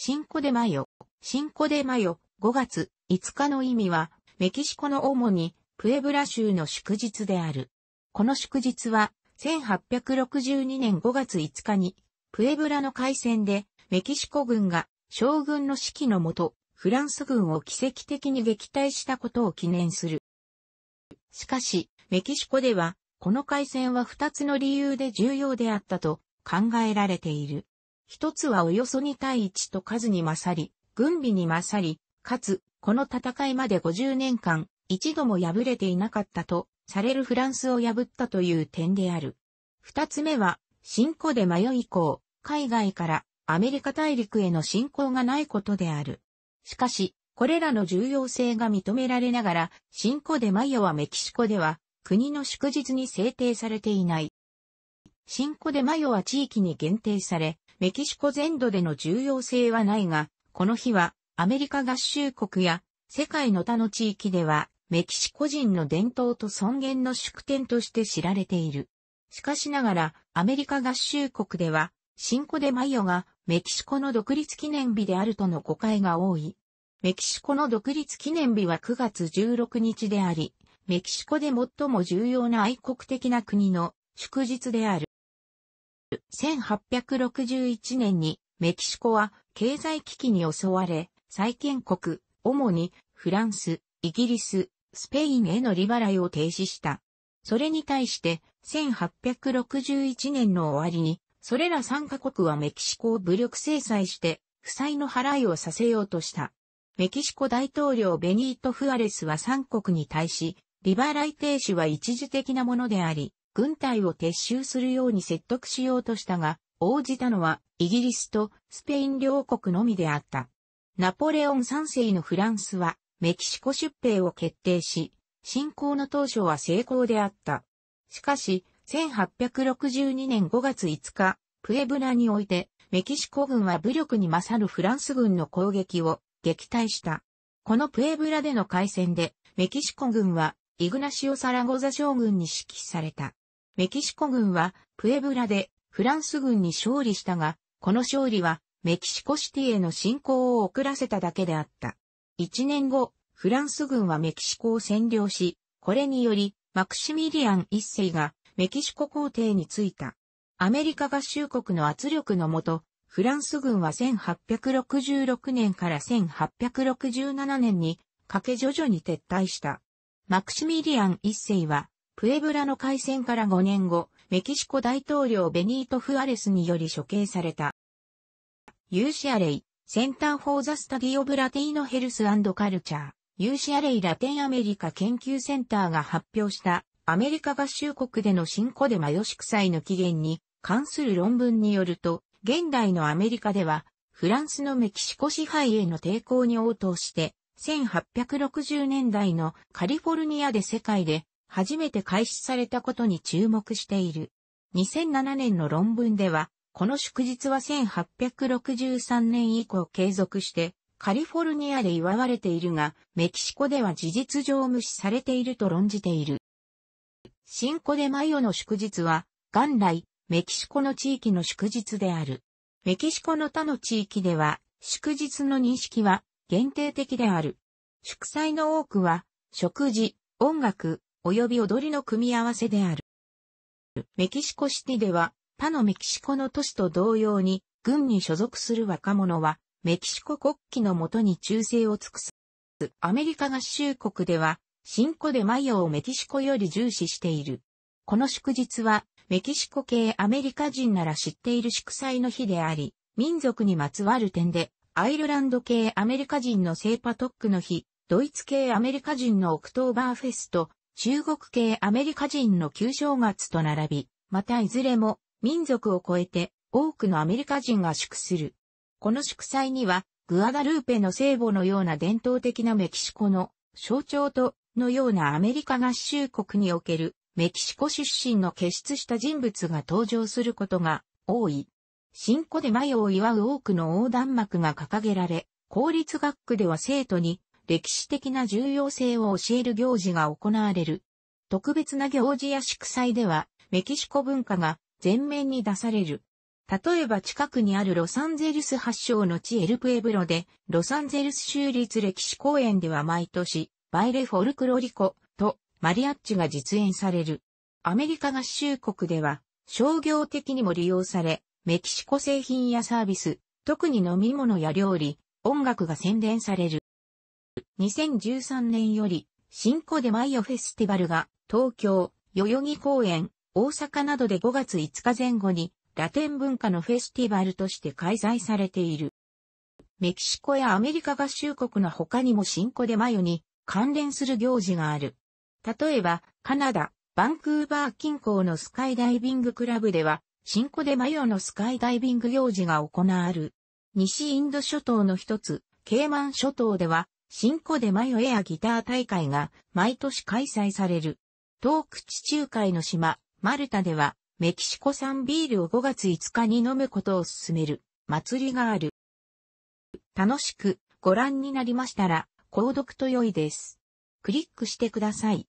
シンコデマヨ、シンコデマヨ、5月5日の意味は、メキシコの主にプエブラ州の祝日である。この祝日は、1862年5月5日に、プエブラの海戦で、メキシコ軍が将軍の指揮のもと、フランス軍を奇跡的に撃退したことを記念する。しかし、メキシコでは、この海戦は2つの理由で重要であったと考えられている。一つはおよそ2対1と数に勝り、軍備に勝り、かつ、この戦いまで50年間、一度も敗れていなかったと、されるフランスを破ったという点である。二つ目は、新古で迷い以降、海外からアメリカ大陸への進行がないことである。しかし、これらの重要性が認められながら、新古で迷いはメキシコでは、国の祝日に制定されていない。新古で迷いは地域に限定され、メキシコ全土での重要性はないが、この日はアメリカ合衆国や世界の他の地域ではメキシコ人の伝統と尊厳の祝典として知られている。しかしながらアメリカ合衆国ではシンコデマイオがメキシコの独立記念日であるとの誤解が多い。メキシコの独立記念日は9月16日であり、メキシコで最も重要な愛国的な国の祝日である。1861年にメキシコは経済危機に襲われ、再建国、主にフランス、イギリス、スペインへの利払いを停止した。それに対して1861年の終わりに、それら3カ国はメキシコを武力制裁して負債の払いをさせようとした。メキシコ大統領ベニート・フアレスは3国に対し、利払い停止は一時的なものであり、軍隊を撤収するように説得しようとしたが、応じたのはイギリスとスペイン両国のみであった。ナポレオン3世のフランスはメキシコ出兵を決定し、侵攻の当初は成功であった。しかし、1862年5月5日、プエブラにおいて、メキシコ軍は武力に勝るフランス軍の攻撃を撃退した。このプエブラでの海戦で、メキシコ軍は、イグナシオ・サラゴザ将軍に指揮された。メキシコ軍はプエブラでフランス軍に勝利したが、この勝利はメキシコシティへの侵攻を遅らせただけであった。一年後、フランス軍はメキシコを占領し、これによりマクシミリアン一世がメキシコ皇帝に就いた。アメリカ合衆国の圧力のもと、フランス軍は1866年から1867年にかけ徐々に撤退した。マクシミリアン一世はプエブラの開戦から5年後、メキシコ大統領ベニート・フアレスにより処刑された。シアレイ、センター・フォー・ザ・スタディオブ・ラティーノ・ヘルス・カルチャー、ユーシアレイラテンアメリカ研究センターが発表したアメリカ合衆国での新コデマヨシクサイの起源に関する論文によると、現代のアメリカでは、フランスのメキシコ支配への抵抗に応答して、1860年代のカリフォルニアで世界で初めて開始されたことに注目している。2007年の論文では、この祝日は1863年以降継続してカリフォルニアで祝われているが、メキシコでは事実上無視されていると論じている。シンコでマヨの祝日は、元来、メキシコの地域の祝日である。メキシコの他の地域では、祝日の認識は限定的である。祝祭の多くは、食事、音楽、及び踊りの組み合わせである。メキシコシティでは、他のメキシコの都市と同様に、軍に所属する若者は、メキシコ国旗のもとに忠誠を尽くす。アメリカ合衆国では、新古でマヨをメキシコより重視している。この祝日は、メキシコ系アメリカ人なら知っている祝祭の日であり、民族にまつわる点で、アイルランド系アメリカ人のセーパトックの日、ドイツ系アメリカ人のオクトーバーフェスト、中国系アメリカ人の旧正月と並び、またいずれも民族を超えて多くのアメリカ人が祝する。この祝祭には、グアダルーペの聖母のような伝統的なメキシコの象徴とのようなアメリカ合衆国におけるメキシコ出身の傑出した人物が登場することが多い。新古でマヨを祝う多くの横断幕が掲げられ、公立学区では生徒に歴史的な重要性を教える行事が行われる。特別な行事や祝祭では、メキシコ文化が前面に出される。例えば近くにあるロサンゼルス発祥の地エルプエブロで、ロサンゼルス州立歴史公園では毎年、バイレフォルクロリコとマリアッチが実演される。アメリカ合衆国では、商業的にも利用され、メキシコ製品やサービス、特に飲み物や料理、音楽が宣伝される。2013年より、新古デマイオフェスティバルが、東京、代々木公園、大阪などで5月5日前後に、ラテン文化のフェスティバルとして開催されている。メキシコやアメリカ合衆国の他にも新古デマヨに関連する行事がある。例えば、カナダ、バンクーバー近郊のスカイダイビングクラブでは、新古デマヨのスカイダイビング行事が行われる。西インド諸島の一つ、ケイマン諸島では、新古でマヨエアギター大会が毎年開催される。東区地中海の島、マルタでは、メキシコ産ビールを5月5日に飲むことを勧める祭りがある。楽しくご覧になりましたら、購読と良いです。クリックしてください。